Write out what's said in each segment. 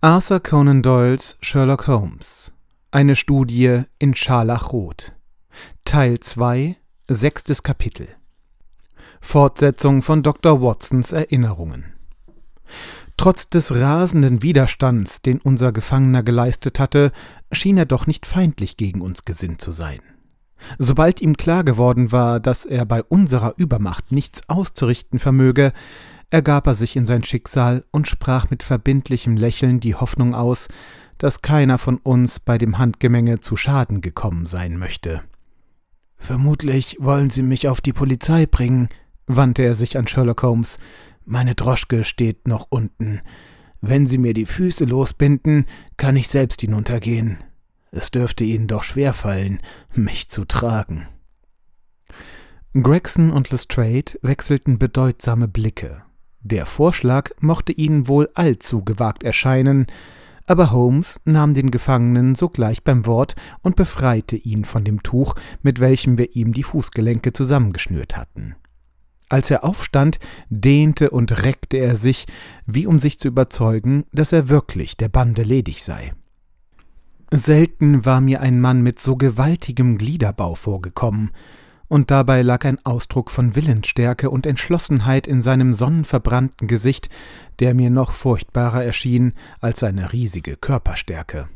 Arthur Conan Doyles Sherlock Holmes Eine Studie in Scharlachrot Teil 2 Sechstes Kapitel Fortsetzung von Dr. Watsons Erinnerungen Trotz des rasenden Widerstands, den unser Gefangener geleistet hatte, schien er doch nicht feindlich gegen uns gesinnt zu sein. Sobald ihm klar geworden war, dass er bei unserer Übermacht nichts auszurichten vermöge, ergab er sich in sein Schicksal und sprach mit verbindlichem Lächeln die Hoffnung aus, dass keiner von uns bei dem Handgemenge zu Schaden gekommen sein möchte. Vermutlich wollen Sie mich auf die Polizei bringen, wandte er sich an Sherlock Holmes. Meine Droschke steht noch unten. Wenn Sie mir die Füße losbinden, kann ich selbst hinuntergehen. Es dürfte Ihnen doch schwer fallen, mich zu tragen. Gregson und Lestrade wechselten bedeutsame Blicke. Der Vorschlag mochte ihnen wohl allzu gewagt erscheinen, aber Holmes nahm den Gefangenen sogleich beim Wort und befreite ihn von dem Tuch, mit welchem wir ihm die Fußgelenke zusammengeschnürt hatten. Als er aufstand, dehnte und reckte er sich, wie um sich zu überzeugen, dass er wirklich der Bande ledig sei. Selten war mir ein Mann mit so gewaltigem Gliederbau vorgekommen, und dabei lag ein Ausdruck von Willensstärke und Entschlossenheit in seinem sonnenverbrannten Gesicht, der mir noch furchtbarer erschien als seine riesige Körperstärke.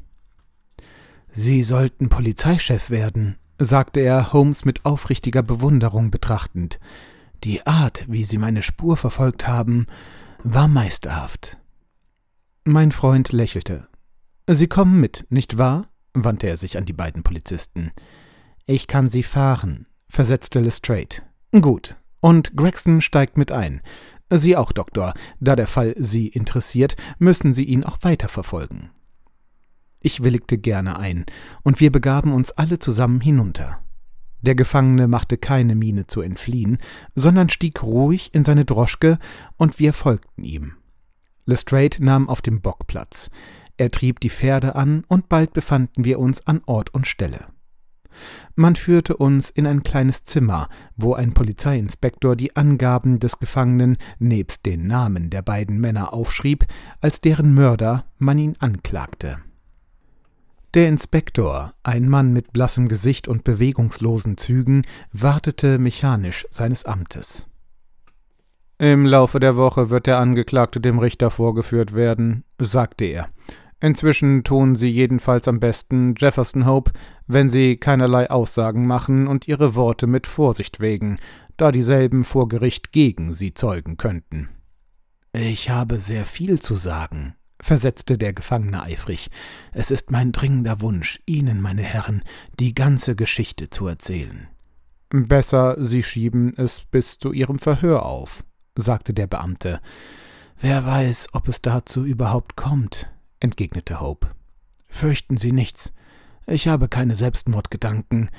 Sie sollten Polizeichef werden, sagte er Holmes mit aufrichtiger Bewunderung betrachtend. Die Art, wie Sie meine Spur verfolgt haben, war meisterhaft. Mein Freund lächelte. Sie kommen mit, nicht wahr? wandte er sich an die beiden Polizisten. Ich kann Sie fahren, versetzte Lestrade. Gut. Und Gregson steigt mit ein. Sie auch, Doktor. Da der Fall Sie interessiert, müssen Sie ihn auch weiterverfolgen. Ich willigte gerne ein, und wir begaben uns alle zusammen hinunter. Der Gefangene machte keine Miene zu entfliehen, sondern stieg ruhig in seine Droschke, und wir folgten ihm. Lestrade nahm auf dem Bock Platz. Er trieb die Pferde an, und bald befanden wir uns an Ort und Stelle. Man führte uns in ein kleines Zimmer, wo ein Polizeiinspektor die Angaben des Gefangenen nebst den Namen der beiden Männer aufschrieb, als deren Mörder man ihn anklagte. Der Inspektor, ein Mann mit blassem Gesicht und bewegungslosen Zügen, wartete mechanisch seines Amtes. Im Laufe der Woche wird der Angeklagte dem Richter vorgeführt werden, sagte er. Inzwischen tun sie jedenfalls am besten Jefferson Hope, wenn sie keinerlei Aussagen machen und ihre Worte mit Vorsicht wägen, da dieselben vor Gericht gegen sie zeugen könnten. Ich habe sehr viel zu sagen, versetzte der Gefangene eifrig. Es ist mein dringender Wunsch, Ihnen, meine Herren, die ganze Geschichte zu erzählen. Besser, Sie schieben es bis zu Ihrem Verhör auf, sagte der Beamte. Wer weiß, ob es dazu überhaupt kommt entgegnete Hope. Fürchten Sie nichts. Ich habe keine Selbstmordgedanken.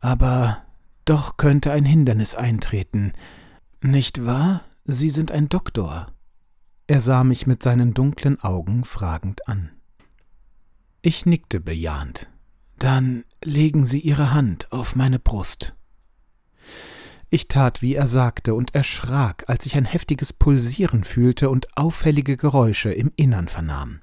Aber doch könnte ein Hindernis eintreten. Nicht wahr? Sie sind ein Doktor. Er sah mich mit seinen dunklen Augen fragend an. Ich nickte bejahend. Dann legen Sie Ihre Hand auf meine Brust. Ich tat, wie er sagte, und erschrak, als ich ein heftiges Pulsieren fühlte und auffällige Geräusche im Innern vernahm.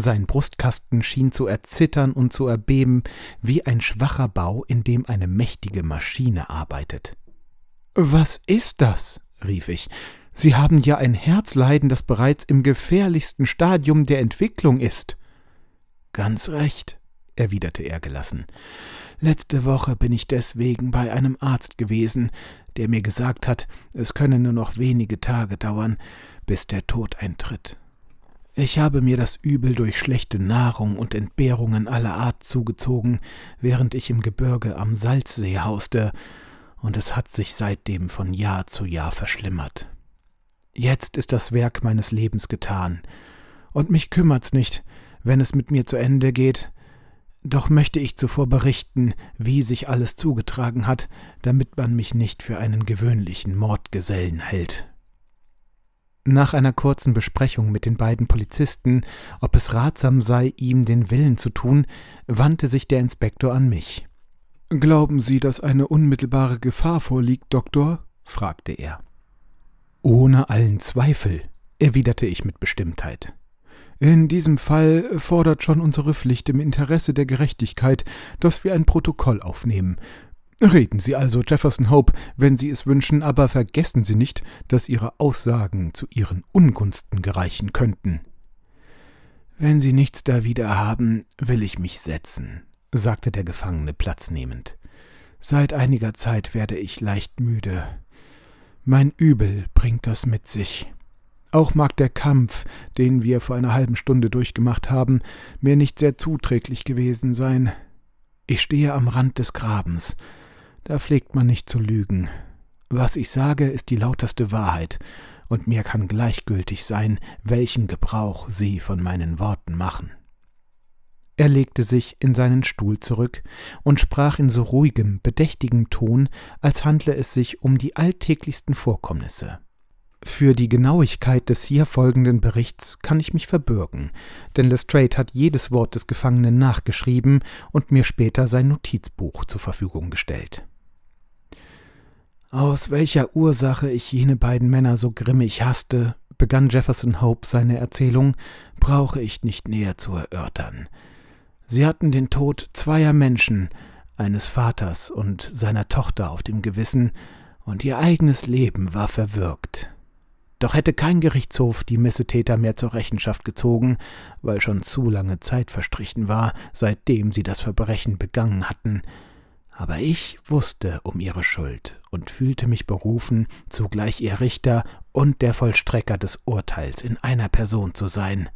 Sein Brustkasten schien zu erzittern und zu erbeben, wie ein schwacher Bau, in dem eine mächtige Maschine arbeitet. Was ist das? rief ich. Sie haben ja ein Herzleiden, das bereits im gefährlichsten Stadium der Entwicklung ist. Ganz recht, erwiderte er gelassen. Letzte Woche bin ich deswegen bei einem Arzt gewesen, der mir gesagt hat, es könne nur noch wenige Tage dauern, bis der Tod eintritt. Ich habe mir das Übel durch schlechte Nahrung und Entbehrungen aller Art zugezogen, während ich im Gebirge am Salzsee hauste, und es hat sich seitdem von Jahr zu Jahr verschlimmert. Jetzt ist das Werk meines Lebens getan, und mich kümmert's nicht, wenn es mit mir zu Ende geht, doch möchte ich zuvor berichten, wie sich alles zugetragen hat, damit man mich nicht für einen gewöhnlichen Mordgesellen hält. Nach einer kurzen Besprechung mit den beiden Polizisten, ob es ratsam sei, ihm den Willen zu tun, wandte sich der Inspektor an mich. Glauben Sie, dass eine unmittelbare Gefahr vorliegt, Doktor? fragte er. Ohne allen Zweifel, erwiderte ich mit Bestimmtheit. In diesem Fall fordert schon unsere Pflicht im Interesse der Gerechtigkeit, dass wir ein Protokoll aufnehmen. Reden Sie also, Jefferson Hope, wenn Sie es wünschen, aber vergessen Sie nicht, dass Ihre Aussagen zu Ihren Ungunsten gereichen könnten. Wenn Sie nichts dawider haben, will ich mich setzen, sagte der Gefangene Platz nehmend. Seit einiger Zeit werde ich leicht müde. Mein Übel bringt das mit sich. Auch mag der Kampf, den wir vor einer halben Stunde durchgemacht haben, mir nicht sehr zuträglich gewesen sein. Ich stehe am Rand des Grabens, da pflegt man nicht zu lügen. Was ich sage, ist die lauteste Wahrheit, und mir kann gleichgültig sein, welchen Gebrauch Sie von meinen Worten machen. Er legte sich in seinen Stuhl zurück und sprach in so ruhigem, bedächtigem Ton, als handle es sich um die alltäglichsten Vorkommnisse. Für die Genauigkeit des hier folgenden Berichts kann ich mich verbürgen, denn Lestrade hat jedes Wort des Gefangenen nachgeschrieben und mir später sein Notizbuch zur Verfügung gestellt. Aus welcher Ursache ich jene beiden Männer so grimmig hasste, begann Jefferson Hope seine Erzählung, brauche ich nicht näher zu erörtern. Sie hatten den Tod zweier Menschen, eines Vaters und seiner Tochter auf dem Gewissen, und ihr eigenes Leben war verwirkt. Doch hätte kein Gerichtshof die Missetäter mehr zur Rechenschaft gezogen, weil schon zu lange Zeit verstrichen war, seitdem sie das Verbrechen begangen hatten. Aber ich wusste um ihre Schuld und fühlte mich berufen, zugleich ihr Richter und der Vollstrecker des Urteils in einer Person zu sein.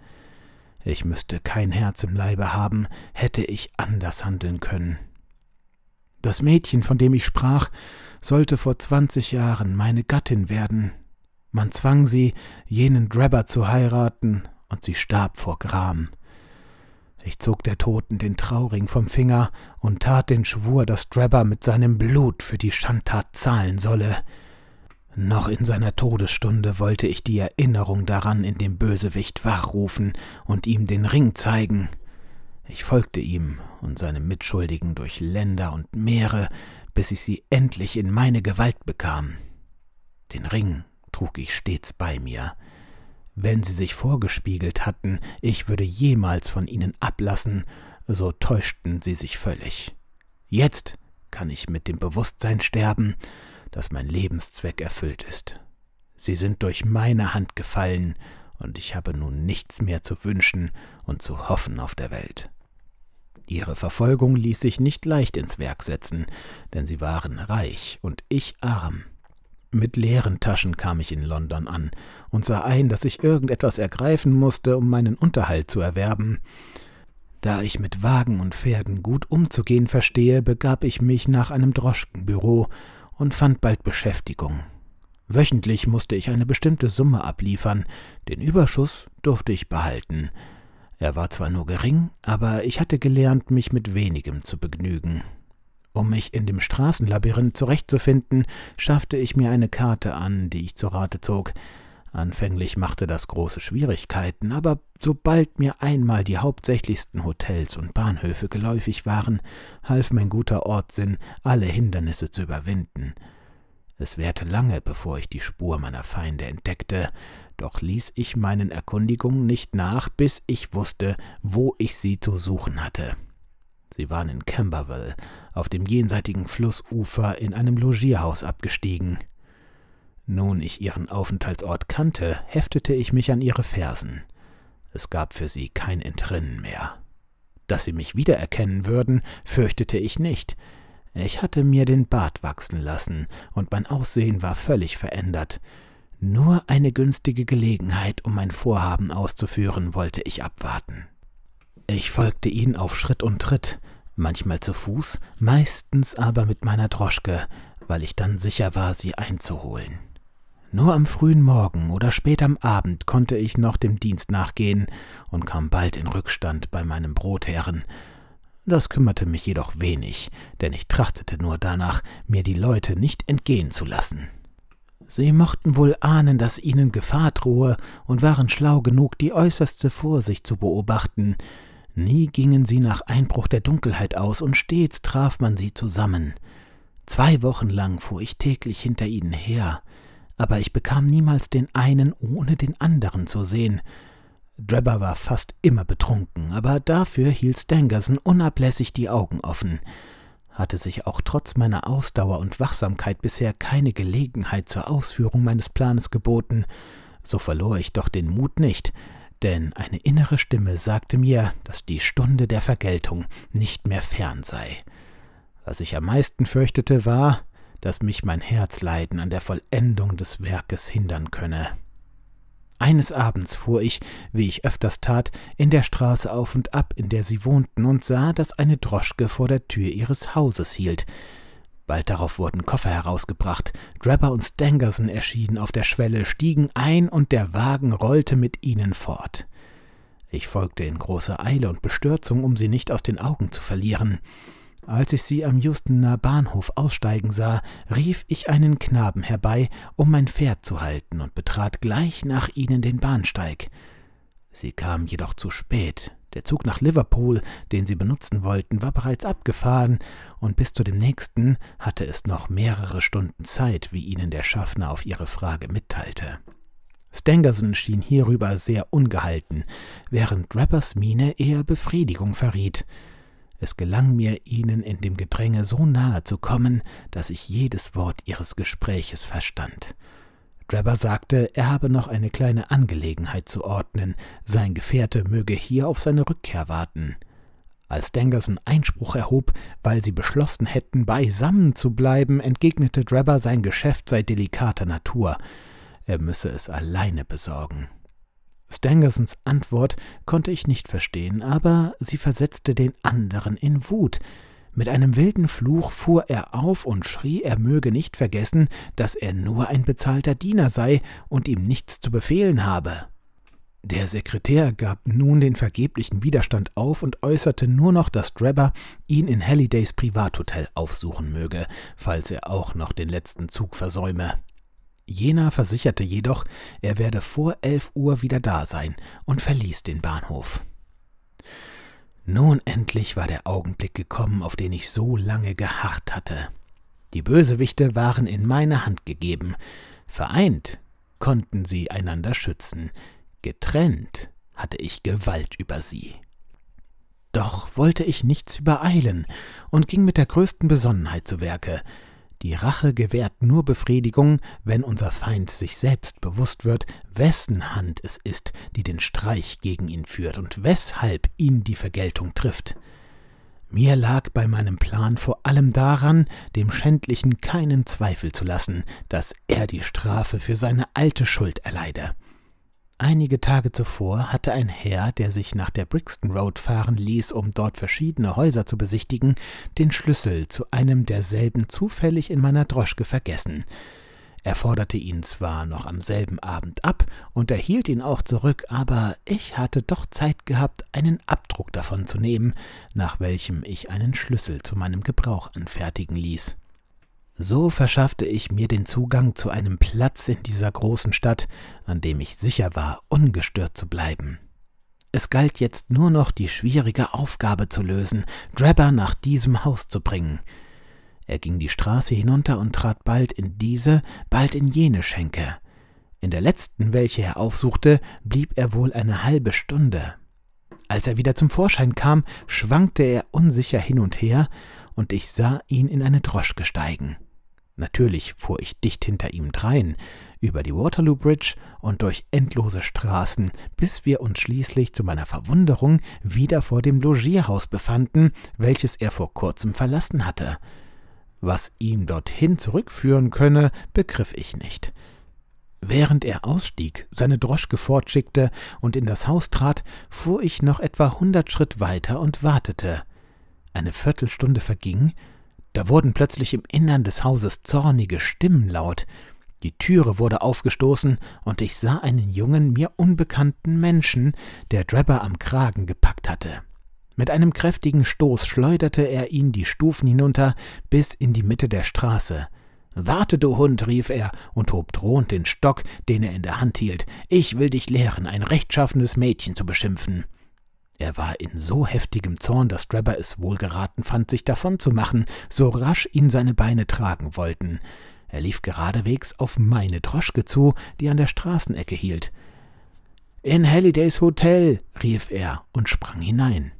Ich müsste kein Herz im Leibe haben, hätte ich anders handeln können. Das Mädchen, von dem ich sprach, sollte vor zwanzig Jahren meine Gattin werden. Man zwang sie, jenen Drabber zu heiraten, und sie starb vor Gram. Ich zog der Toten den Trauring vom Finger und tat den Schwur, dass Drabber mit seinem Blut für die Schandtat zahlen solle. Noch in seiner Todesstunde wollte ich die Erinnerung daran in dem Bösewicht wachrufen und ihm den Ring zeigen. Ich folgte ihm und seinem Mitschuldigen durch Länder und Meere, bis ich sie endlich in meine Gewalt bekam. Den Ring trug ich stets bei mir, wenn sie sich vorgespiegelt hatten, ich würde jemals von ihnen ablassen, so täuschten sie sich völlig. Jetzt kann ich mit dem Bewusstsein sterben, dass mein Lebenszweck erfüllt ist. Sie sind durch meine Hand gefallen, und ich habe nun nichts mehr zu wünschen und zu hoffen auf der Welt. Ihre Verfolgung ließ sich nicht leicht ins Werk setzen, denn sie waren reich und ich arm. Mit leeren Taschen kam ich in London an und sah ein, dass ich irgendetwas ergreifen musste, um meinen Unterhalt zu erwerben. Da ich mit Wagen und Pferden gut umzugehen verstehe, begab ich mich nach einem Droschkenbüro und fand bald Beschäftigung. Wöchentlich musste ich eine bestimmte Summe abliefern, den Überschuss durfte ich behalten. Er war zwar nur gering, aber ich hatte gelernt, mich mit wenigem zu begnügen. Um mich in dem Straßenlabyrinth zurechtzufinden, schaffte ich mir eine Karte an, die ich zu Rate zog. Anfänglich machte das große Schwierigkeiten, aber sobald mir einmal die hauptsächlichsten Hotels und Bahnhöfe geläufig waren, half mein guter Ortssinn, alle Hindernisse zu überwinden. Es währte lange, bevor ich die Spur meiner Feinde entdeckte, doch ließ ich meinen Erkundigungen nicht nach, bis ich wusste, wo ich sie zu suchen hatte. Sie waren in Camberwell, auf dem jenseitigen Flussufer in einem Logierhaus abgestiegen. Nun ich ihren Aufenthaltsort kannte, heftete ich mich an ihre Fersen. Es gab für sie kein Entrinnen mehr. Dass sie mich wiedererkennen würden, fürchtete ich nicht. Ich hatte mir den Bart wachsen lassen, und mein Aussehen war völlig verändert. Nur eine günstige Gelegenheit, um mein Vorhaben auszuführen, wollte ich abwarten. Ich folgte ihnen auf Schritt und Tritt, manchmal zu Fuß, meistens aber mit meiner Droschke, weil ich dann sicher war, sie einzuholen. Nur am frühen Morgen oder spät am Abend konnte ich noch dem Dienst nachgehen und kam bald in Rückstand bei meinem Brotherren. Das kümmerte mich jedoch wenig, denn ich trachtete nur danach, mir die Leute nicht entgehen zu lassen. Sie mochten wohl ahnen, dass ihnen Gefahr drohe und waren schlau genug, die äußerste Vorsicht zu beobachten, Nie gingen sie nach Einbruch der Dunkelheit aus, und stets traf man sie zusammen. Zwei Wochen lang fuhr ich täglich hinter ihnen her, aber ich bekam niemals den einen, ohne den anderen zu sehen. Drebber war fast immer betrunken, aber dafür hielt Stangerson unablässig die Augen offen. Hatte sich auch trotz meiner Ausdauer und Wachsamkeit bisher keine Gelegenheit zur Ausführung meines Planes geboten, so verlor ich doch den Mut nicht, denn eine innere Stimme sagte mir, dass die Stunde der Vergeltung nicht mehr fern sei. Was ich am meisten fürchtete, war, dass mich mein Herzleiden an der Vollendung des Werkes hindern könne. Eines Abends fuhr ich, wie ich öfters tat, in der Straße auf und ab, in der sie wohnten, und sah, dass eine Droschke vor der Tür ihres Hauses hielt. Bald darauf wurden Koffer herausgebracht. Draper und Stangerson erschienen auf der Schwelle, stiegen ein und der Wagen rollte mit ihnen fort. Ich folgte in großer Eile und Bestürzung, um sie nicht aus den Augen zu verlieren. Als ich sie am Houstoner Bahnhof aussteigen sah, rief ich einen Knaben herbei, um mein Pferd zu halten, und betrat gleich nach ihnen den Bahnsteig. Sie kam jedoch zu spät, der Zug nach Liverpool, den sie benutzen wollten, war bereits abgefahren, und bis zu dem nächsten hatte es noch mehrere Stunden Zeit, wie ihnen der Schaffner auf ihre Frage mitteilte. Stangerson schien hierüber sehr ungehalten, während Rappers Miene eher Befriedigung verriet. Es gelang mir, ihnen in dem Gedränge so nahe zu kommen, dass ich jedes Wort ihres Gespräches verstand. Drabber sagte, er habe noch eine kleine Angelegenheit zu ordnen, sein Gefährte möge hier auf seine Rückkehr warten. Als Dangerson Einspruch erhob, weil sie beschlossen hätten, beisammen zu bleiben, entgegnete Drabber, sein Geschäft sei delikater Natur. Er müsse es alleine besorgen. Stangersons Antwort konnte ich nicht verstehen, aber sie versetzte den anderen in Wut. Mit einem wilden Fluch fuhr er auf und schrie, er möge nicht vergessen, dass er nur ein bezahlter Diener sei und ihm nichts zu befehlen habe. Der Sekretär gab nun den vergeblichen Widerstand auf und äußerte nur noch, dass Drebber ihn in Hallidays Privathotel aufsuchen möge, falls er auch noch den letzten Zug versäume. Jener versicherte jedoch, er werde vor elf Uhr wieder da sein und verließ den Bahnhof. Nun endlich war der Augenblick gekommen, auf den ich so lange geharrt hatte. Die Bösewichte waren in meine Hand gegeben. Vereint konnten sie einander schützen. Getrennt hatte ich Gewalt über sie. Doch wollte ich nichts übereilen und ging mit der größten Besonnenheit zu Werke. Die Rache gewährt nur Befriedigung, wenn unser Feind sich selbst bewusst wird, wessen Hand es ist, die den Streich gegen ihn führt und weshalb ihn die Vergeltung trifft. Mir lag bei meinem Plan vor allem daran, dem Schändlichen keinen Zweifel zu lassen, dass er die Strafe für seine alte Schuld erleide. Einige Tage zuvor hatte ein Herr, der sich nach der Brixton Road fahren ließ, um dort verschiedene Häuser zu besichtigen, den Schlüssel zu einem derselben zufällig in meiner Droschke vergessen. Er forderte ihn zwar noch am selben Abend ab und erhielt ihn auch zurück, aber ich hatte doch Zeit gehabt, einen Abdruck davon zu nehmen, nach welchem ich einen Schlüssel zu meinem Gebrauch anfertigen ließ. So verschaffte ich mir den Zugang zu einem Platz in dieser großen Stadt, an dem ich sicher war, ungestört zu bleiben. Es galt jetzt nur noch die schwierige Aufgabe zu lösen, Drabber nach diesem Haus zu bringen. Er ging die Straße hinunter und trat bald in diese, bald in jene Schenke. In der letzten, welche er aufsuchte, blieb er wohl eine halbe Stunde. Als er wieder zum Vorschein kam, schwankte er unsicher hin und her, und ich sah ihn in eine Droschke steigen. Natürlich fuhr ich dicht hinter ihm drein, über die Waterloo Bridge und durch endlose Straßen, bis wir uns schließlich zu meiner Verwunderung wieder vor dem Logierhaus befanden, welches er vor kurzem verlassen hatte. Was ihm dorthin zurückführen könne, begriff ich nicht. Während er ausstieg, seine Droschke fortschickte und in das Haus trat, fuhr ich noch etwa hundert Schritt weiter und wartete. Eine Viertelstunde verging, da wurden plötzlich im Innern des Hauses zornige Stimmen laut. Die Türe wurde aufgestoßen, und ich sah einen jungen, mir unbekannten Menschen, der Drebber am Kragen gepackt hatte. Mit einem kräftigen Stoß schleuderte er ihn die Stufen hinunter bis in die Mitte der Straße. Warte, du Hund, rief er und hob drohend den Stock, den er in der Hand hielt. Ich will dich lehren, ein rechtschaffenes Mädchen zu beschimpfen. Er war in so heftigem Zorn, dass Drabber es wohl geraten fand, sich davonzumachen, so rasch ihn seine Beine tragen wollten. Er lief geradewegs auf meine Droschke zu, die an der Straßenecke hielt. »In Hallidays Hotel«, rief er und sprang hinein.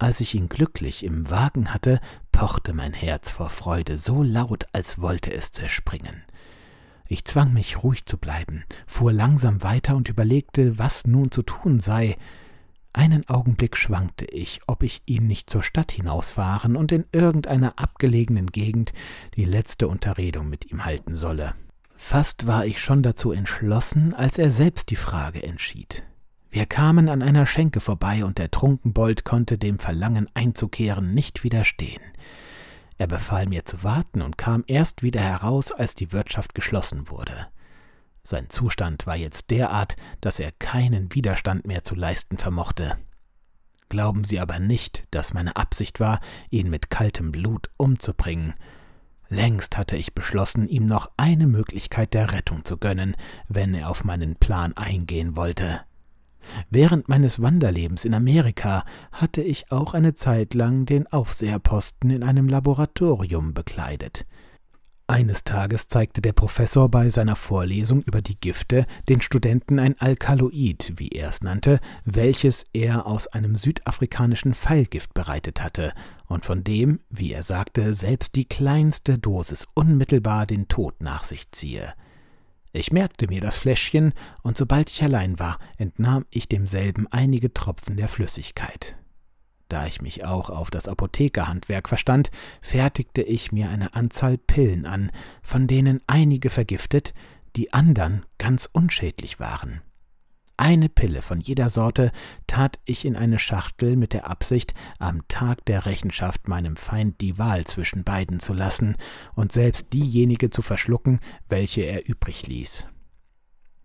Als ich ihn glücklich im Wagen hatte, pochte mein Herz vor Freude so laut, als wollte es zerspringen. Ich zwang mich, ruhig zu bleiben, fuhr langsam weiter und überlegte, was nun zu tun sei. Einen Augenblick schwankte ich, ob ich ihn nicht zur Stadt hinausfahren und in irgendeiner abgelegenen Gegend die letzte Unterredung mit ihm halten solle. Fast war ich schon dazu entschlossen, als er selbst die Frage entschied. Wir kamen an einer Schenke vorbei und der Trunkenbold konnte dem Verlangen einzukehren nicht widerstehen. Er befahl mir zu warten und kam erst wieder heraus, als die Wirtschaft geschlossen wurde. Sein Zustand war jetzt derart, dass er keinen Widerstand mehr zu leisten vermochte. Glauben Sie aber nicht, dass meine Absicht war, ihn mit kaltem Blut umzubringen. Längst hatte ich beschlossen, ihm noch eine Möglichkeit der Rettung zu gönnen, wenn er auf meinen Plan eingehen wollte. Während meines Wanderlebens in Amerika hatte ich auch eine Zeit lang den Aufseherposten in einem Laboratorium bekleidet. Eines Tages zeigte der Professor bei seiner Vorlesung über die Gifte den Studenten ein Alkaloid, wie er es nannte, welches er aus einem südafrikanischen Pfeilgift bereitet hatte und von dem, wie er sagte, selbst die kleinste Dosis unmittelbar den Tod nach sich ziehe. Ich merkte mir das Fläschchen, und sobald ich allein war, entnahm ich demselben einige Tropfen der Flüssigkeit. Da ich mich auch auf das Apothekerhandwerk verstand, fertigte ich mir eine Anzahl Pillen an, von denen einige vergiftet, die andern ganz unschädlich waren. Eine Pille von jeder Sorte tat ich in eine Schachtel mit der Absicht, am Tag der Rechenschaft meinem Feind die Wahl zwischen beiden zu lassen und selbst diejenige zu verschlucken, welche er übrig ließ.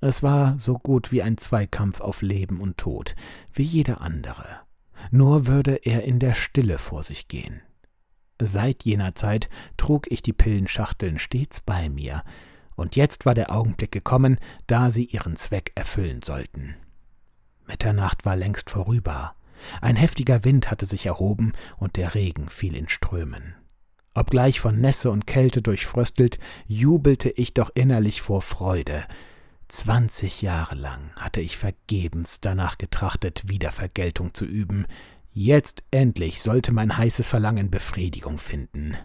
Es war so gut wie ein Zweikampf auf Leben und Tod, wie jeder andere nur würde er in der Stille vor sich gehen. Seit jener Zeit trug ich die Pillenschachteln stets bei mir, und jetzt war der Augenblick gekommen, da sie ihren Zweck erfüllen sollten. Mitternacht war längst vorüber, ein heftiger Wind hatte sich erhoben und der Regen fiel in Strömen. Obgleich von Nässe und Kälte durchfröstelt, jubelte ich doch innerlich vor Freude, Zwanzig Jahre lang hatte ich vergebens danach getrachtet, wieder Vergeltung zu üben. Jetzt endlich sollte mein heißes Verlangen Befriedigung finden.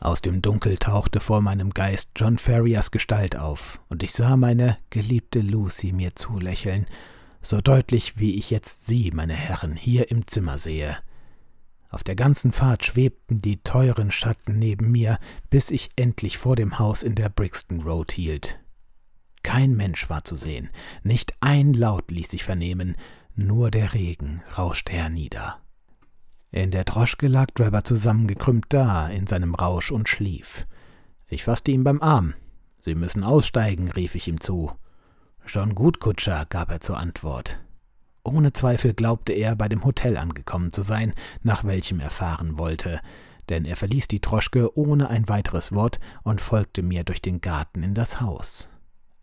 Aus dem Dunkel tauchte vor meinem Geist John Ferriers Gestalt auf, und ich sah meine geliebte Lucy mir zulächeln, so deutlich wie ich jetzt Sie, meine Herren, hier im Zimmer sehe. Auf der ganzen Fahrt schwebten die teuren Schatten neben mir, bis ich endlich vor dem Haus in der Brixton Road hielt, kein Mensch war zu sehen, nicht ein Laut ließ sich vernehmen, nur der Regen rauschte hernieder. In der Droschke lag Drabber zusammengekrümmt da, in seinem Rausch und schlief. Ich fasste ihn beim Arm. Sie müssen aussteigen, rief ich ihm zu. Schon gut, Kutscher, gab er zur Antwort. Ohne Zweifel glaubte er, bei dem Hotel angekommen zu sein, nach welchem er fahren wollte, denn er verließ die Droschke ohne ein weiteres Wort und folgte mir durch den Garten in das Haus.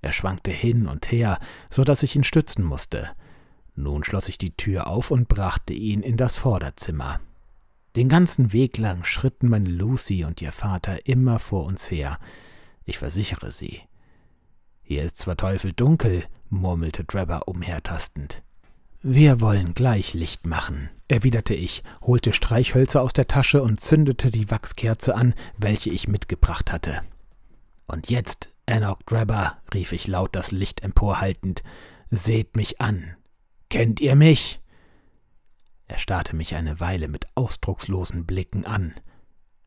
Er schwankte hin und her, so daß ich ihn stützen mußte. Nun schloss ich die Tür auf und brachte ihn in das Vorderzimmer. Den ganzen Weg lang schritten meine Lucy und ihr Vater immer vor uns her. Ich versichere sie. Hier ist zwar Teufel dunkel, murmelte Trevor umhertastend. Wir wollen gleich Licht machen, erwiderte ich, holte Streichhölzer aus der Tasche und zündete die Wachskerze an, welche ich mitgebracht hatte. Und jetzt Enoch Drabber, rief ich laut das Licht emporhaltend, seht mich an. Kennt ihr mich? Er starrte mich eine Weile mit ausdruckslosen Blicken an.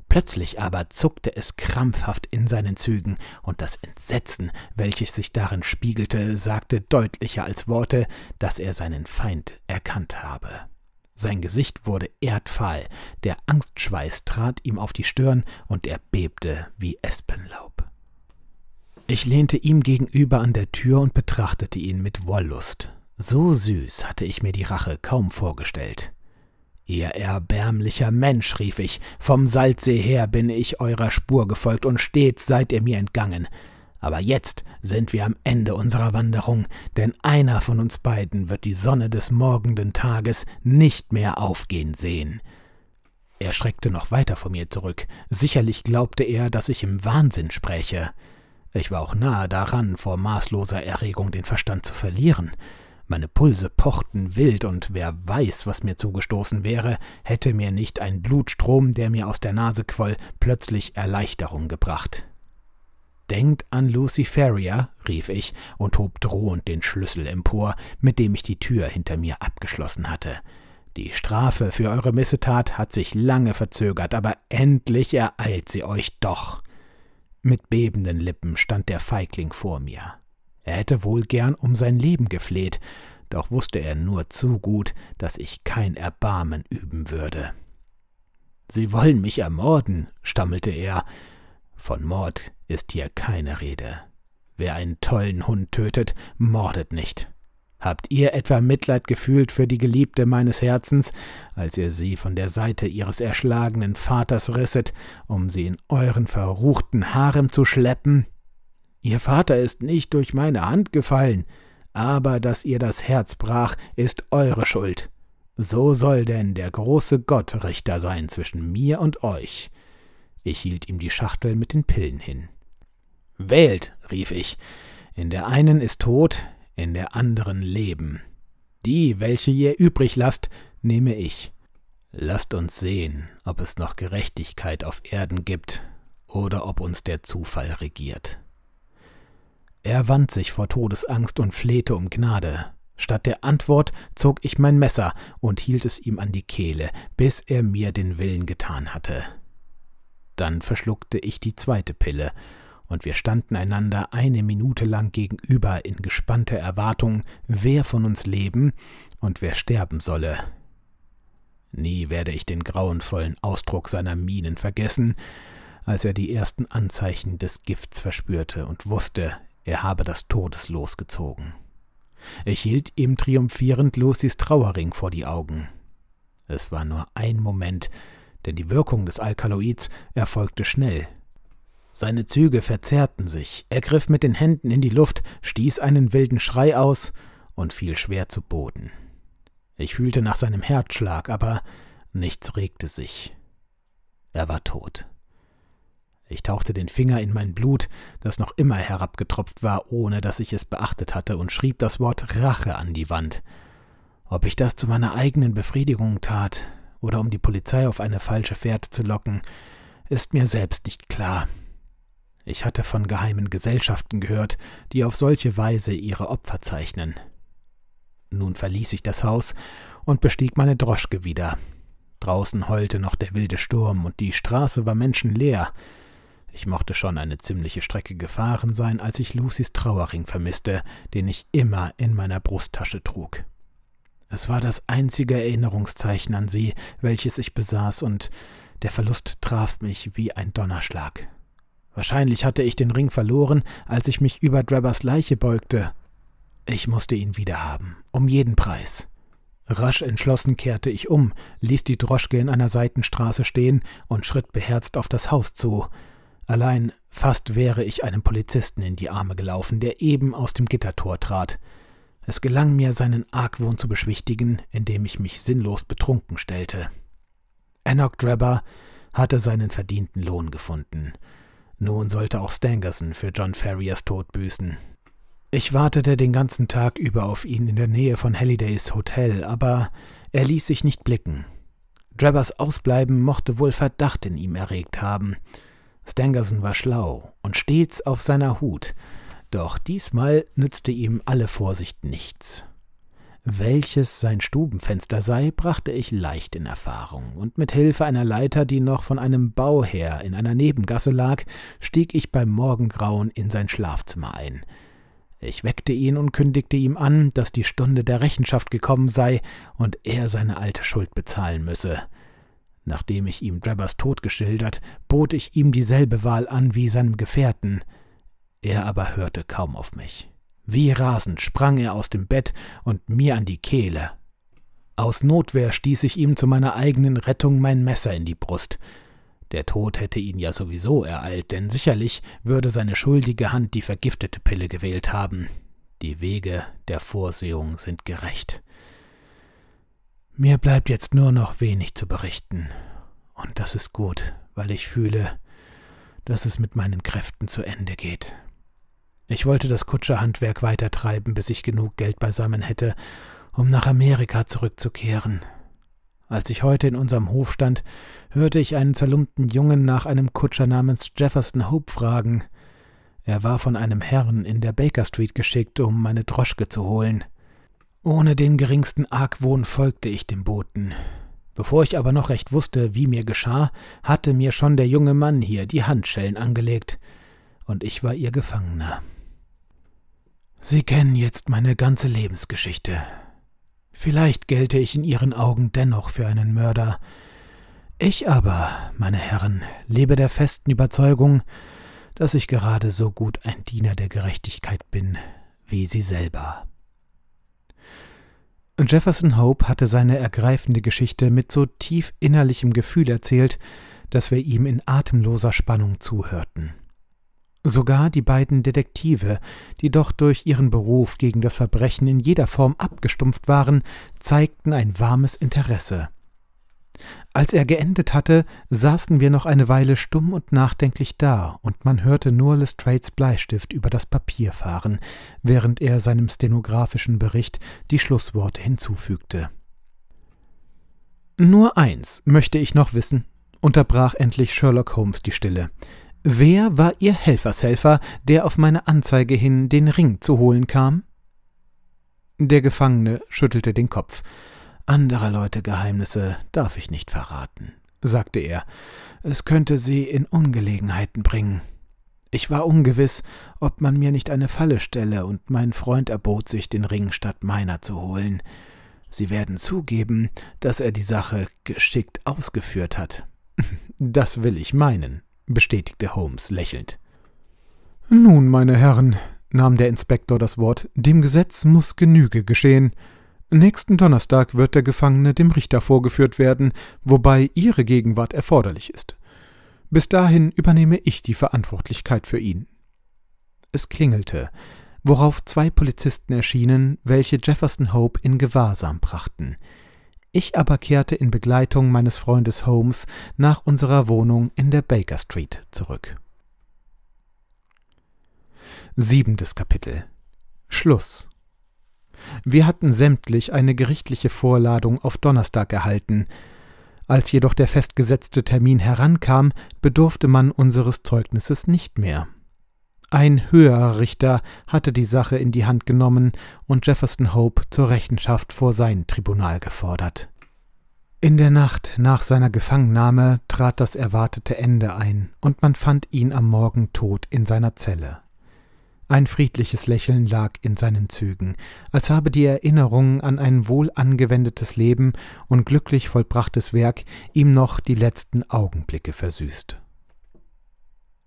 Plötzlich aber zuckte es krampfhaft in seinen Zügen, und das Entsetzen, welches sich darin spiegelte, sagte deutlicher als Worte, dass er seinen Feind erkannt habe. Sein Gesicht wurde erdfahl, der Angstschweiß trat ihm auf die Stirn, und er bebte wie Espenlaub. Ich lehnte ihm gegenüber an der Tür und betrachtete ihn mit Wollust. So süß hatte ich mir die Rache kaum vorgestellt. Ihr erbärmlicher Mensch, rief ich, vom Salzsee her bin ich eurer Spur gefolgt und stets seid ihr mir entgangen. Aber jetzt sind wir am Ende unserer Wanderung, denn einer von uns beiden wird die Sonne des morgenden Tages nicht mehr aufgehen sehen. Er schreckte noch weiter vor mir zurück. Sicherlich glaubte er, dass ich im Wahnsinn spräche. Ich war auch nahe daran, vor maßloser Erregung den Verstand zu verlieren. Meine Pulse pochten wild, und wer weiß, was mir zugestoßen wäre, hätte mir nicht ein Blutstrom, der mir aus der Nase quoll, plötzlich Erleichterung gebracht. Denkt an Lucy Ferrier, rief ich und hob drohend den Schlüssel empor, mit dem ich die Tür hinter mir abgeschlossen hatte. Die Strafe für eure Missetat hat sich lange verzögert, aber endlich ereilt sie euch doch. Mit bebenden Lippen stand der Feigling vor mir. Er hätte wohl gern um sein Leben gefleht, doch wusste er nur zu gut, dass ich kein Erbarmen üben würde. Sie wollen mich ermorden, stammelte er. Von Mord ist hier keine Rede. Wer einen tollen Hund tötet, mordet nicht. Habt ihr etwa Mitleid gefühlt für die Geliebte meines Herzens, als ihr sie von der Seite ihres erschlagenen Vaters risset, um sie in euren verruchten Harem zu schleppen? Ihr Vater ist nicht durch meine Hand gefallen, aber dass ihr das Herz brach, ist eure Schuld. So soll denn der große Gott Richter sein zwischen mir und euch. Ich hielt ihm die Schachtel mit den Pillen hin. Wählt, rief ich, in der einen ist Tod, in der anderen leben. Die, welche ihr übrig lasst, nehme ich. Lasst uns sehen, ob es noch Gerechtigkeit auf Erden gibt oder ob uns der Zufall regiert. Er wand sich vor Todesangst und flehte um Gnade. Statt der Antwort zog ich mein Messer und hielt es ihm an die Kehle, bis er mir den Willen getan hatte. Dann verschluckte ich die zweite Pille und wir standen einander eine Minute lang gegenüber in gespannter Erwartung, wer von uns leben und wer sterben solle. Nie werde ich den grauenvollen Ausdruck seiner Mienen vergessen, als er die ersten Anzeichen des Gifts verspürte und wusste, er habe das Todeslos gezogen. Ich hielt ihm triumphierend Lucys Trauerring vor die Augen. Es war nur ein Moment, denn die Wirkung des Alkaloids erfolgte schnell – seine Züge verzerrten sich, er griff mit den Händen in die Luft, stieß einen wilden Schrei aus und fiel schwer zu Boden. Ich fühlte nach seinem Herzschlag, aber nichts regte sich. Er war tot. Ich tauchte den Finger in mein Blut, das noch immer herabgetropft war, ohne dass ich es beachtet hatte, und schrieb das Wort Rache an die Wand. Ob ich das zu meiner eigenen Befriedigung tat oder um die Polizei auf eine falsche Fährte zu locken, ist mir selbst nicht klar. Ich hatte von geheimen Gesellschaften gehört, die auf solche Weise ihre Opfer zeichnen. Nun verließ ich das Haus und bestieg meine Droschke wieder. Draußen heulte noch der wilde Sturm und die Straße war menschenleer. Ich mochte schon eine ziemliche Strecke gefahren sein, als ich Lucys Trauerring vermisste, den ich immer in meiner Brusttasche trug. Es war das einzige Erinnerungszeichen an sie, welches ich besaß, und der Verlust traf mich wie ein Donnerschlag. Wahrscheinlich hatte ich den Ring verloren, als ich mich über Drabbers Leiche beugte. Ich musste ihn wiederhaben, um jeden Preis. Rasch entschlossen kehrte ich um, ließ die Droschke in einer Seitenstraße stehen und schritt beherzt auf das Haus zu. Allein fast wäre ich einem Polizisten in die Arme gelaufen, der eben aus dem Gittertor trat. Es gelang mir, seinen Argwohn zu beschwichtigen, indem ich mich sinnlos betrunken stellte. Enoch Drabber hatte seinen verdienten Lohn gefunden. Nun sollte auch Stangerson für John Ferriers Tod büßen. Ich wartete den ganzen Tag über auf ihn in der Nähe von Hallidays Hotel, aber er ließ sich nicht blicken. Drabbers Ausbleiben mochte wohl Verdacht in ihm erregt haben. Stangerson war schlau und stets auf seiner Hut, doch diesmal nützte ihm alle Vorsicht nichts welches sein Stubenfenster sei, brachte ich leicht in Erfahrung, und mit Hilfe einer Leiter, die noch von einem Bau her in einer Nebengasse lag, stieg ich beim Morgengrauen in sein Schlafzimmer ein. Ich weckte ihn und kündigte ihm an, dass die Stunde der Rechenschaft gekommen sei und er seine alte Schuld bezahlen müsse. Nachdem ich ihm Drabbers Tod geschildert, bot ich ihm dieselbe Wahl an wie seinem Gefährten. Er aber hörte kaum auf mich. Wie rasend sprang er aus dem Bett und mir an die Kehle. Aus Notwehr stieß ich ihm zu meiner eigenen Rettung mein Messer in die Brust. Der Tod hätte ihn ja sowieso ereilt, denn sicherlich würde seine schuldige Hand die vergiftete Pille gewählt haben. Die Wege der Vorsehung sind gerecht. Mir bleibt jetzt nur noch wenig zu berichten. Und das ist gut, weil ich fühle, dass es mit meinen Kräften zu Ende geht. Ich wollte das Kutscherhandwerk weitertreiben, bis ich genug Geld beisammen hätte, um nach Amerika zurückzukehren. Als ich heute in unserem Hof stand, hörte ich einen zerlumpten Jungen nach einem Kutscher namens Jefferson Hope fragen. Er war von einem Herrn in der Baker Street geschickt, um meine Droschke zu holen. Ohne den geringsten Argwohn folgte ich dem Boten. Bevor ich aber noch recht wusste, wie mir geschah, hatte mir schon der junge Mann hier die Handschellen angelegt, und ich war ihr Gefangener. Sie kennen jetzt meine ganze Lebensgeschichte. Vielleicht gelte ich in Ihren Augen dennoch für einen Mörder. Ich aber, meine Herren, lebe der festen Überzeugung, dass ich gerade so gut ein Diener der Gerechtigkeit bin wie Sie selber. Jefferson Hope hatte seine ergreifende Geschichte mit so tief innerlichem Gefühl erzählt, dass wir ihm in atemloser Spannung zuhörten. Sogar die beiden Detektive, die doch durch ihren Beruf gegen das Verbrechen in jeder Form abgestumpft waren, zeigten ein warmes Interesse. Als er geendet hatte, saßen wir noch eine Weile stumm und nachdenklich da, und man hörte nur Lestrades Bleistift über das Papier fahren, während er seinem stenografischen Bericht die Schlussworte hinzufügte. Nur eins möchte ich noch wissen, unterbrach endlich Sherlock Holmes die Stille. Wer war Ihr Helfershelfer, der auf meine Anzeige hin den Ring zu holen kam? Der Gefangene schüttelte den Kopf. Andere Leute Geheimnisse darf ich nicht verraten, sagte er. Es könnte sie in Ungelegenheiten bringen. Ich war ungewiss, ob man mir nicht eine Falle stelle, und mein Freund erbot sich, den Ring statt meiner zu holen. Sie werden zugeben, dass er die Sache geschickt ausgeführt hat. Das will ich meinen, bestätigte Holmes lächelnd. Nun, meine Herren, nahm der Inspektor das Wort, dem Gesetz muss Genüge geschehen. Nächsten Donnerstag wird der Gefangene dem Richter vorgeführt werden, wobei Ihre Gegenwart erforderlich ist. Bis dahin übernehme ich die Verantwortlichkeit für ihn. Es klingelte, worauf zwei Polizisten erschienen, welche Jefferson Hope in Gewahrsam brachten. Ich aber kehrte in Begleitung meines Freundes Holmes nach unserer Wohnung in der Baker Street zurück. Siebentes Kapitel Schluss Wir hatten sämtlich eine gerichtliche Vorladung auf Donnerstag erhalten. Als jedoch der festgesetzte Termin herankam, bedurfte man unseres Zeugnisses nicht mehr. Ein höherer Richter hatte die Sache in die Hand genommen und Jefferson Hope zur Rechenschaft vor sein Tribunal gefordert. In der Nacht nach seiner Gefangennahme trat das erwartete Ende ein, und man fand ihn am Morgen tot in seiner Zelle. Ein friedliches Lächeln lag in seinen Zügen, als habe die Erinnerung an ein wohl angewendetes Leben und glücklich vollbrachtes Werk ihm noch die letzten Augenblicke versüßt.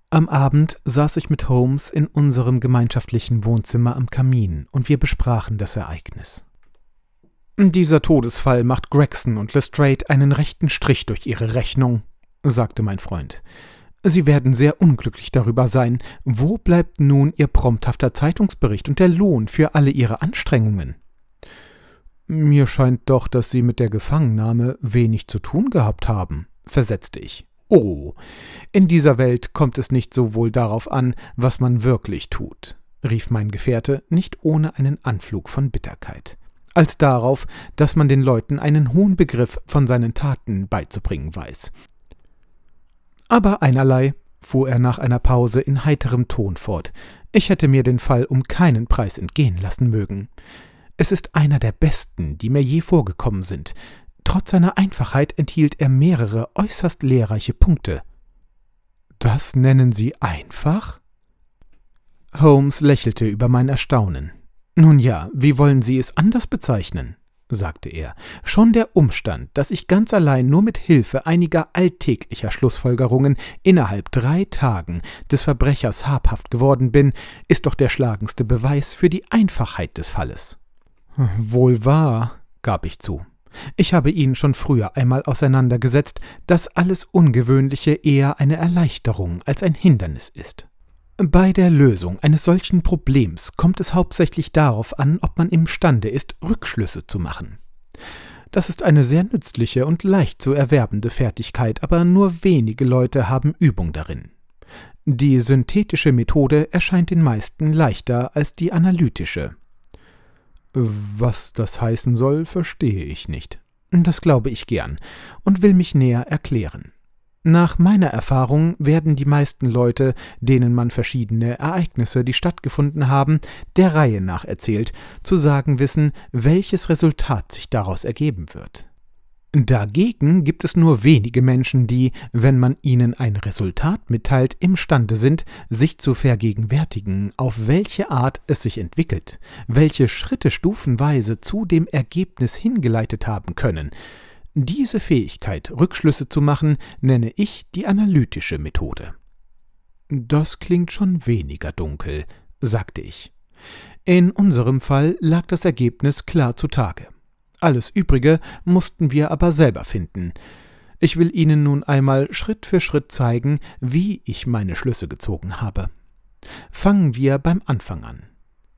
Am Abend saß ich mit Holmes in unserem gemeinschaftlichen Wohnzimmer am Kamin und wir besprachen das Ereignis. Dieser Todesfall macht Gregson und Lestrade einen rechten Strich durch ihre Rechnung, sagte mein Freund. Sie werden sehr unglücklich darüber sein. Wo bleibt nun Ihr prompthafter Zeitungsbericht und der Lohn für alle Ihre Anstrengungen? Mir scheint doch, dass Sie mit der Gefangennahme wenig zu tun gehabt haben, versetzte ich. Oh, in dieser Welt kommt es nicht so wohl darauf an, was man wirklich tut, rief mein Gefährte, nicht ohne einen Anflug von Bitterkeit, als darauf, dass man den Leuten einen hohen Begriff von seinen Taten beizubringen weiß. Aber einerlei, fuhr er nach einer Pause in heiterem Ton fort, ich hätte mir den Fall um keinen Preis entgehen lassen mögen. Es ist einer der besten, die mir je vorgekommen sind. Trotz seiner Einfachheit enthielt er mehrere äußerst lehrreiche Punkte. Das nennen Sie einfach? Holmes lächelte über mein Erstaunen. Nun ja, wie wollen Sie es anders bezeichnen? sagte er. Schon der Umstand, dass ich ganz allein nur mit Hilfe einiger alltäglicher Schlussfolgerungen innerhalb drei Tagen des Verbrechers habhaft geworden bin, ist doch der schlagendste Beweis für die Einfachheit des Falles. Wohl wahr, gab ich zu. Ich habe ihn schon früher einmal auseinandergesetzt, dass alles Ungewöhnliche eher eine Erleichterung als ein Hindernis ist. Bei der Lösung eines solchen Problems kommt es hauptsächlich darauf an, ob man imstande ist, Rückschlüsse zu machen. Das ist eine sehr nützliche und leicht zu erwerbende Fertigkeit, aber nur wenige Leute haben Übung darin. Die synthetische Methode erscheint den meisten leichter als die analytische. Was das heißen soll, verstehe ich nicht. Das glaube ich gern und will mich näher erklären. Nach meiner Erfahrung werden die meisten Leute, denen man verschiedene Ereignisse, die stattgefunden haben, der Reihe nach erzählt, zu sagen wissen, welches Resultat sich daraus ergeben wird. Dagegen gibt es nur wenige Menschen, die, wenn man ihnen ein Resultat mitteilt, imstande sind, sich zu vergegenwärtigen, auf welche Art es sich entwickelt, welche Schritte stufenweise zu dem Ergebnis hingeleitet haben können. Diese Fähigkeit, Rückschlüsse zu machen, nenne ich die analytische Methode. Das klingt schon weniger dunkel, sagte ich. In unserem Fall lag das Ergebnis klar zutage. Alles Übrige mussten wir aber selber finden. Ich will Ihnen nun einmal Schritt für Schritt zeigen, wie ich meine Schlüsse gezogen habe. Fangen wir beim Anfang an.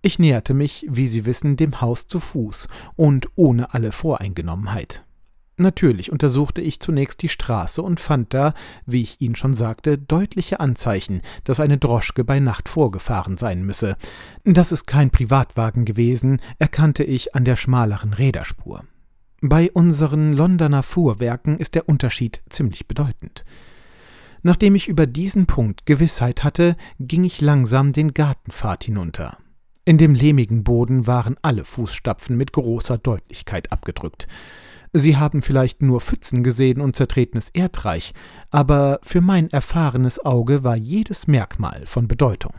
Ich näherte mich, wie Sie wissen, dem Haus zu Fuß und ohne alle Voreingenommenheit. Natürlich untersuchte ich zunächst die Straße und fand da, wie ich Ihnen schon sagte, deutliche Anzeichen, dass eine Droschke bei Nacht vorgefahren sein müsse. Dass es kein Privatwagen gewesen, erkannte ich an der schmaleren Räderspur. Bei unseren Londoner Fuhrwerken ist der Unterschied ziemlich bedeutend. Nachdem ich über diesen Punkt Gewissheit hatte, ging ich langsam den Gartenpfad hinunter. In dem lehmigen Boden waren alle Fußstapfen mit großer Deutlichkeit abgedrückt. Sie haben vielleicht nur Pfützen gesehen und zertretenes Erdreich, aber für mein erfahrenes Auge war jedes Merkmal von Bedeutung.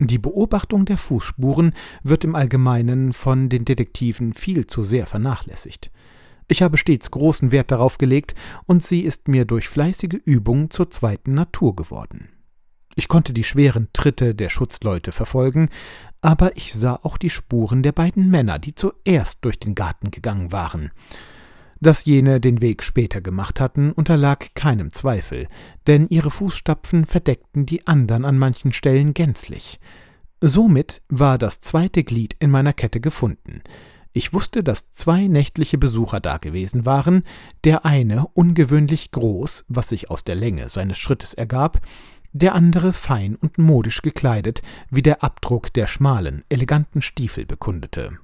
Die Beobachtung der Fußspuren wird im Allgemeinen von den Detektiven viel zu sehr vernachlässigt. Ich habe stets großen Wert darauf gelegt, und sie ist mir durch fleißige Übung zur zweiten Natur geworden. Ich konnte die schweren Tritte der Schutzleute verfolgen, aber ich sah auch die Spuren der beiden Männer, die zuerst durch den Garten gegangen waren. Dass jene den Weg später gemacht hatten, unterlag keinem Zweifel, denn ihre Fußstapfen verdeckten die anderen an manchen Stellen gänzlich. Somit war das zweite Glied in meiner Kette gefunden. Ich wusste, dass zwei nächtliche Besucher dagewesen waren, der eine ungewöhnlich groß, was sich aus der Länge seines Schrittes ergab, der andere fein und modisch gekleidet, wie der Abdruck der schmalen, eleganten Stiefel bekundete.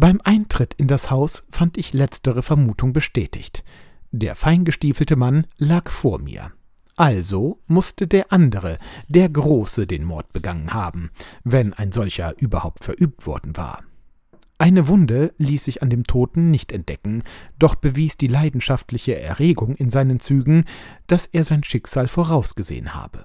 Beim Eintritt in das Haus fand ich letztere Vermutung bestätigt. Der feingestiefelte Mann lag vor mir. Also musste der andere, der Große, den Mord begangen haben, wenn ein solcher überhaupt verübt worden war. Eine Wunde ließ sich an dem Toten nicht entdecken, doch bewies die leidenschaftliche Erregung in seinen Zügen, dass er sein Schicksal vorausgesehen habe.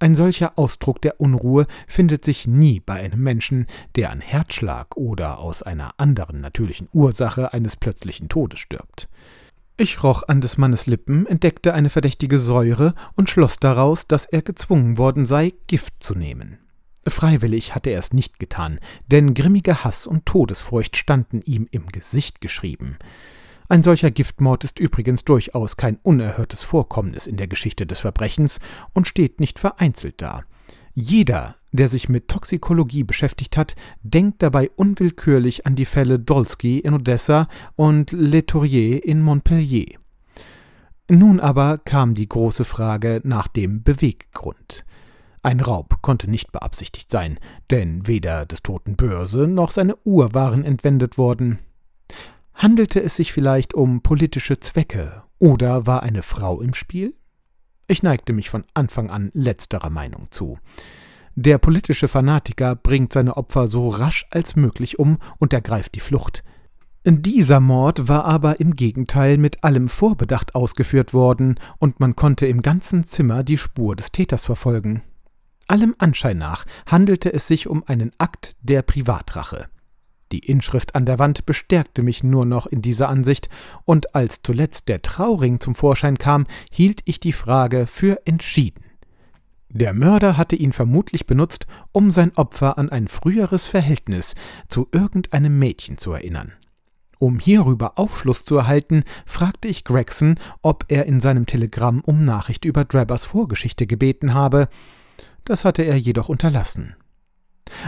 Ein solcher Ausdruck der Unruhe findet sich nie bei einem Menschen, der an Herzschlag oder aus einer anderen natürlichen Ursache eines plötzlichen Todes stirbt. Ich roch an des Mannes Lippen, entdeckte eine verdächtige Säure und schloss daraus, dass er gezwungen worden sei, Gift zu nehmen. Freiwillig hatte er es nicht getan, denn grimmiger Hass und Todesfurcht standen ihm im Gesicht geschrieben. Ein solcher Giftmord ist übrigens durchaus kein unerhörtes Vorkommnis in der Geschichte des Verbrechens und steht nicht vereinzelt da. Jeder, der sich mit Toxikologie beschäftigt hat, denkt dabei unwillkürlich an die Fälle Dolsky in Odessa und Letourier in Montpellier. Nun aber kam die große Frage nach dem Beweggrund. Ein Raub konnte nicht beabsichtigt sein, denn weder des toten Börse noch seine Uhr waren entwendet worden. Handelte es sich vielleicht um politische Zwecke oder war eine Frau im Spiel? Ich neigte mich von Anfang an letzterer Meinung zu. Der politische Fanatiker bringt seine Opfer so rasch als möglich um und ergreift die Flucht. Dieser Mord war aber im Gegenteil mit allem Vorbedacht ausgeführt worden, und man konnte im ganzen Zimmer die Spur des Täters verfolgen. Allem Anschein nach handelte es sich um einen Akt der Privatrache. Die Inschrift an der Wand bestärkte mich nur noch in dieser Ansicht, und als zuletzt der Trauring zum Vorschein kam, hielt ich die Frage für entschieden. Der Mörder hatte ihn vermutlich benutzt, um sein Opfer an ein früheres Verhältnis zu irgendeinem Mädchen zu erinnern. Um hierüber Aufschluss zu erhalten, fragte ich Gregson, ob er in seinem Telegramm um Nachricht über Drabbers Vorgeschichte gebeten habe. Das hatte er jedoch unterlassen.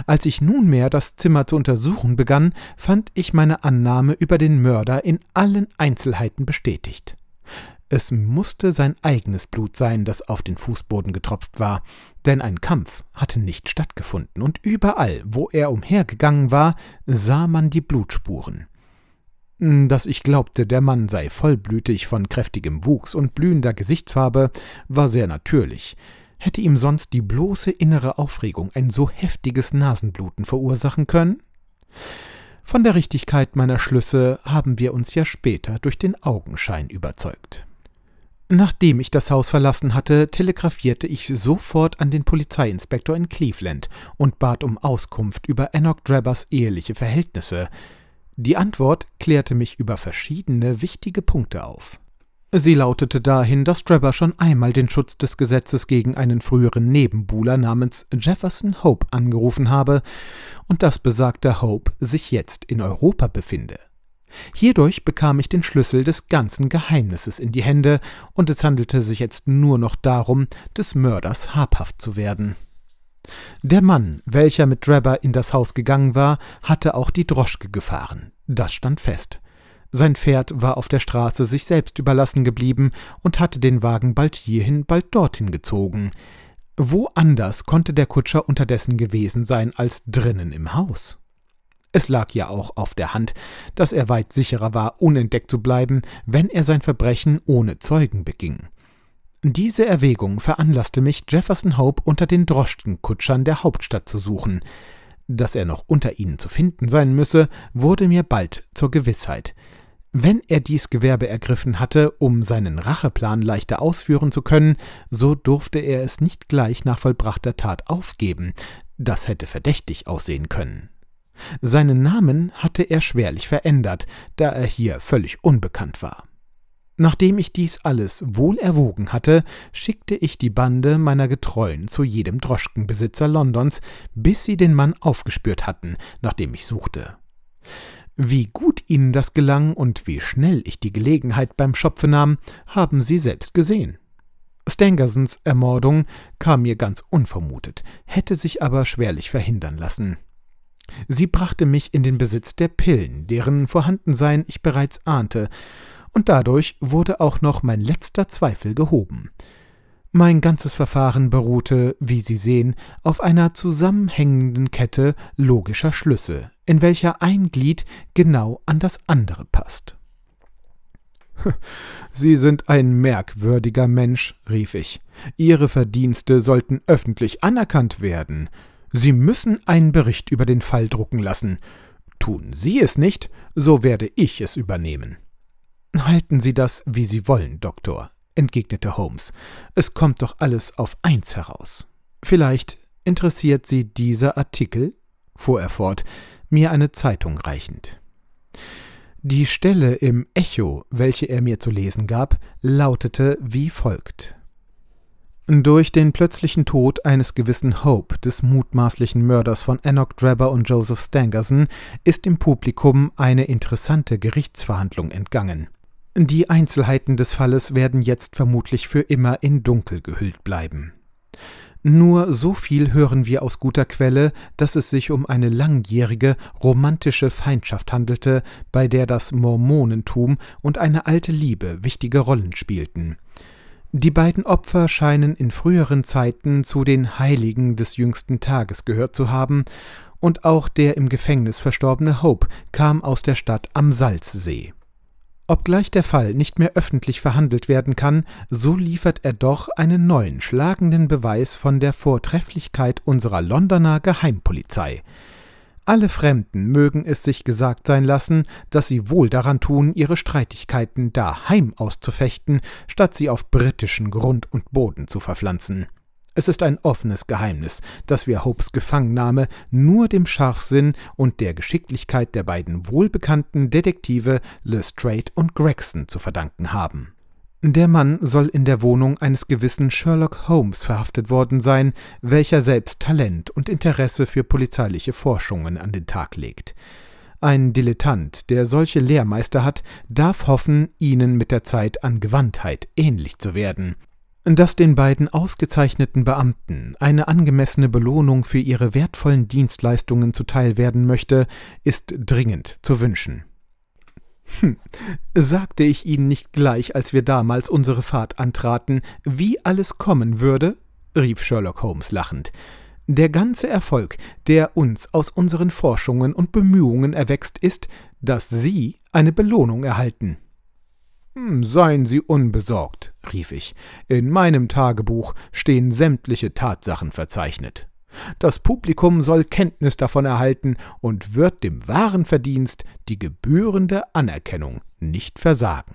Als ich nunmehr das Zimmer zu untersuchen begann, fand ich meine Annahme über den Mörder in allen Einzelheiten bestätigt. Es musste sein eigenes Blut sein, das auf den Fußboden getropft war, denn ein Kampf hatte nicht stattgefunden, und überall, wo er umhergegangen war, sah man die Blutspuren. Dass ich glaubte, der Mann sei vollblütig von kräftigem Wuchs und blühender Gesichtsfarbe, war sehr natürlich. Hätte ihm sonst die bloße innere Aufregung ein so heftiges Nasenbluten verursachen können? Von der Richtigkeit meiner Schlüsse haben wir uns ja später durch den Augenschein überzeugt. Nachdem ich das Haus verlassen hatte, telegrafierte ich sofort an den Polizeiinspektor in Cleveland und bat um Auskunft über Enoch Drabbers eheliche Verhältnisse. Die Antwort klärte mich über verschiedene wichtige Punkte auf. Sie lautete dahin, dass Trevor schon einmal den Schutz des Gesetzes gegen einen früheren Nebenbuhler namens Jefferson Hope angerufen habe und dass besagter Hope sich jetzt in Europa befinde. Hierdurch bekam ich den Schlüssel des ganzen Geheimnisses in die Hände, und es handelte sich jetzt nur noch darum, des Mörders habhaft zu werden. Der Mann, welcher mit Drebber in das Haus gegangen war, hatte auch die Droschke gefahren. Das stand fest. Sein Pferd war auf der Straße sich selbst überlassen geblieben und hatte den Wagen bald hierhin, bald dorthin gezogen. Wo anders konnte der Kutscher unterdessen gewesen sein als drinnen im Haus? Es lag ja auch auf der Hand, dass er weit sicherer war, unentdeckt zu bleiben, wenn er sein Verbrechen ohne Zeugen beging. Diese Erwägung veranlasste mich, Jefferson Hope unter den Droschkenkutschern der Hauptstadt zu suchen. Dass er noch unter ihnen zu finden sein müsse, wurde mir bald zur Gewissheit. Wenn er dies Gewerbe ergriffen hatte, um seinen Racheplan leichter ausführen zu können, so durfte er es nicht gleich nach vollbrachter Tat aufgeben, das hätte verdächtig aussehen können. Seinen Namen hatte er schwerlich verändert, da er hier völlig unbekannt war. Nachdem ich dies alles wohl erwogen hatte, schickte ich die Bande meiner Getreuen zu jedem Droschkenbesitzer Londons, bis sie den Mann aufgespürt hatten, nach dem ich suchte. Wie gut ihnen das gelang und wie schnell ich die Gelegenheit beim Schopfe nahm, haben sie selbst gesehen. Stangersons Ermordung kam mir ganz unvermutet, hätte sich aber schwerlich verhindern lassen. Sie brachte mich in den Besitz der Pillen, deren Vorhandensein ich bereits ahnte, und dadurch wurde auch noch mein letzter Zweifel gehoben. Mein ganzes Verfahren beruhte, wie Sie sehen, auf einer zusammenhängenden Kette logischer Schlüsse, in welcher ein Glied genau an das andere passt. Sie sind ein merkwürdiger Mensch, rief ich. Ihre Verdienste sollten öffentlich anerkannt werden. Sie müssen einen Bericht über den Fall drucken lassen. Tun Sie es nicht, so werde ich es übernehmen. Halten Sie das, wie Sie wollen, Doktor, entgegnete Holmes. Es kommt doch alles auf eins heraus. Vielleicht interessiert Sie dieser Artikel fuhr er fort, mir eine Zeitung reichend. Die Stelle im Echo, welche er mir zu lesen gab, lautete wie folgt. Durch den plötzlichen Tod eines gewissen Hope, des mutmaßlichen Mörders von Enoch Drabber und Joseph Stangerson, ist im Publikum eine interessante Gerichtsverhandlung entgangen. Die Einzelheiten des Falles werden jetzt vermutlich für immer in Dunkel gehüllt bleiben. Nur so viel hören wir aus guter Quelle, dass es sich um eine langjährige romantische Feindschaft handelte, bei der das Mormonentum und eine alte Liebe wichtige Rollen spielten. Die beiden Opfer scheinen in früheren Zeiten zu den Heiligen des jüngsten Tages gehört zu haben, und auch der im Gefängnis verstorbene Hope kam aus der Stadt am Salzsee. Obgleich der Fall nicht mehr öffentlich verhandelt werden kann, so liefert er doch einen neuen, schlagenden Beweis von der Vortrefflichkeit unserer Londoner Geheimpolizei. Alle Fremden mögen es sich gesagt sein lassen, dass sie wohl daran tun, ihre Streitigkeiten daheim auszufechten, statt sie auf britischen Grund und Boden zu verpflanzen. Es ist ein offenes Geheimnis, dass wir Hopes Gefangennahme nur dem Scharfsinn und der Geschicklichkeit der beiden wohlbekannten Detektive Lestrade und Gregson zu verdanken haben. Der Mann soll in der Wohnung eines gewissen Sherlock Holmes verhaftet worden sein, welcher selbst Talent und Interesse für polizeiliche Forschungen an den Tag legt. Ein Dilettant, der solche Lehrmeister hat, darf hoffen, ihnen mit der Zeit an Gewandtheit ähnlich zu werden dass den beiden ausgezeichneten Beamten eine angemessene Belohnung für ihre wertvollen Dienstleistungen zuteil werden möchte, ist dringend zu wünschen. Hm, sagte ich Ihnen nicht gleich, als wir damals unsere Fahrt antraten, wie alles kommen würde? rief Sherlock Holmes lachend. Der ganze Erfolg, der uns aus unseren Forschungen und Bemühungen erwächst, ist, dass Sie eine Belohnung erhalten. Hm, seien Sie unbesorgt, rief ich. In meinem Tagebuch stehen sämtliche Tatsachen verzeichnet. Das Publikum soll Kenntnis davon erhalten und wird dem wahren Verdienst die gebührende Anerkennung nicht versagen.